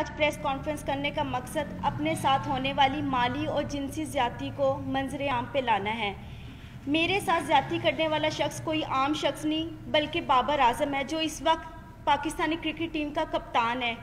आज press conference करने का मकसद अपने साथ होने वाली माली और जिनसी ज्यादती को मंजर आम पे लाना है मेरे साथ ज्यादती करने वाला शख्स कोई आम शख्स नहीं बल्कि बाबर आजम है जो इस वक्त पाकिस्तानी क्रिकेट टीम का कप्तान है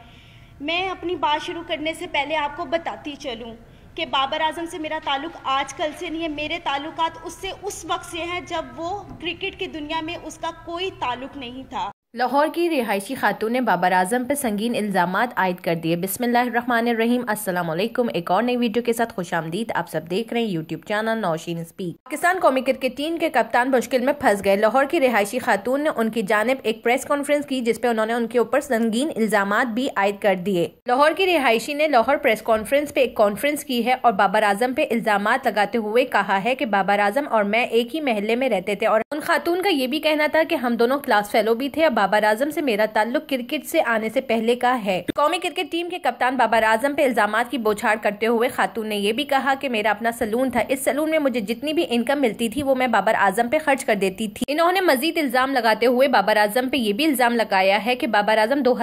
मैं अपनी बात शुरू करने से पहले आपको बताती चलूँ कि बाबर आजम से मेरा ताल्लुक आजकल से नहीं है मेरे ताल्लुकात उससे उस वक्त से हैं जब वो क्रिकेट की दुनिया में उसका कोई ताल्लुक नहीं था लाहौर की रिहायशी खातून ने बाबर आजम पर संगीन इल्ज़ाम आयद कर दिए बिस्मिल्लाम असलम एक और नई वीडियो के साथ खुश आमदीद आप सब देख रहे हैं YouTube channel Nausheen speak Pakistan कौमी क्रिकेट टीम के कप्तान मुश्किल में फंस गए लाहौर की रिहायशी खातून ने उनकी जानब एक प्रेस कॉन्फ्रेंस की जिसपे उन्होंने उनके ऊपर संगीन इल्ज़ाम भी आयद कर दिए लाहौर की रिहायशी ने लाहौर प्रेस कॉन्फ्रेंस पे एक कॉन्फ्रेंस की है और बाबर आजम पे इल्ज़ाम लगाते हुए कहा है की बाबर आजम और मैं एक ही महल्ले में रहते थे और उन खातून का ये भी कहना था की हम दोनों क्लास फेलो भी थे बाबर आजम से मेरा ताल्लुक क्रिकेट से आने से पहले का है कौमी क्रिकेट टीम के कप्तान बाबर आजम पे इल्जाम की बोछाड़ करते हुए खातून ने यह भी कहा कि मेरा अपना सलून था इस सलून में मुझे जितनी भी इनकम मिलती थी वो मैं बाबर आजम पे खर्च कर देती थी इन्होंने मजीद इल्जाम लगाते हुए बाबर आजम पे ये भी इल्जाम लगाया है की बाबर आजम दो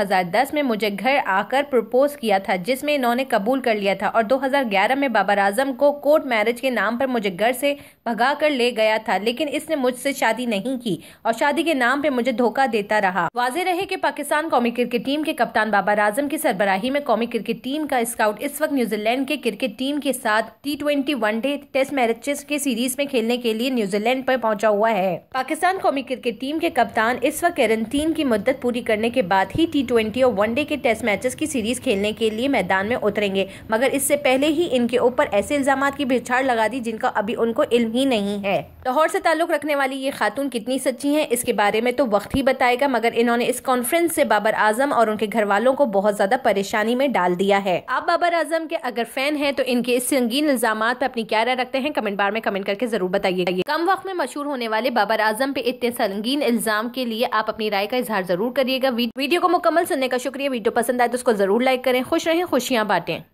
में मुझे घर आकर प्रपोज किया था जिसमे इन्होंने कबूल कर लिया था और दो में बाबर आजम को कोर्ट मैरिज के नाम पर मुझे घर से भगा कर ले गया था लेकिन इसने मुझसे शादी नहीं की और शादी के नाम पर मुझे धोखा देता रहा वाजे रहे की पाकिस्तान कौमी क्रिकेट टीम के कप्तान बाबर आजम की सरबराही में कौमी क्रिकेट टीम का स्काउट इस वक्त न्यूजीलैंड के क्रिकेट टीम के साथ T twenty one day test matches के सीरीज में खेलने के लिए न्यूजीलैंड पर पहुंचा हुआ है पाकिस्तान कौमी क्रिकेट टीम के कप्तान इस वक्त क्वारंटीन की मुद्दत पूरी करने के बाद ही टी ट्वेंटी और वनडे के टेस्ट मैचेस की सीरीज खेलने के लिए मैदान में उतरेंगे मगर इससे पहले ही इनके ऊपर ऐसे इल्जाम की भिछाड़ लगा दी जिनका अभी उनको इल्म ही नहीं है लाहौर से ताल्लुक रखने वाली ये खातून कितनी सच्ची है इसके बारे में तो वक्त ही बताएगा मगर इन्होंने इस कॉन्फ्रेंस से बाबर आजम और उनके घर वालों को बहुत ज्यादा परेशानी में डाल दिया है आप बाबर आजम के अगर फैन है तो इनके इस संगीन इल्जाम पर अपनी क्या राय रखते हैं कमेंट बार में कमेंट करके जरूर बताइए कम वक्त में मशहूर होने वाले बाबर आजम पे इतने संगीन इल्जाम के लिए आप अपनी राय का इजहार जरूर करिएगा वीडियो को मुकम्मल सुनने का शुक्रिया वीडियो पसंद आए तो उसको जरूर लाइक करें खुश रहें खुशियाँ बांटें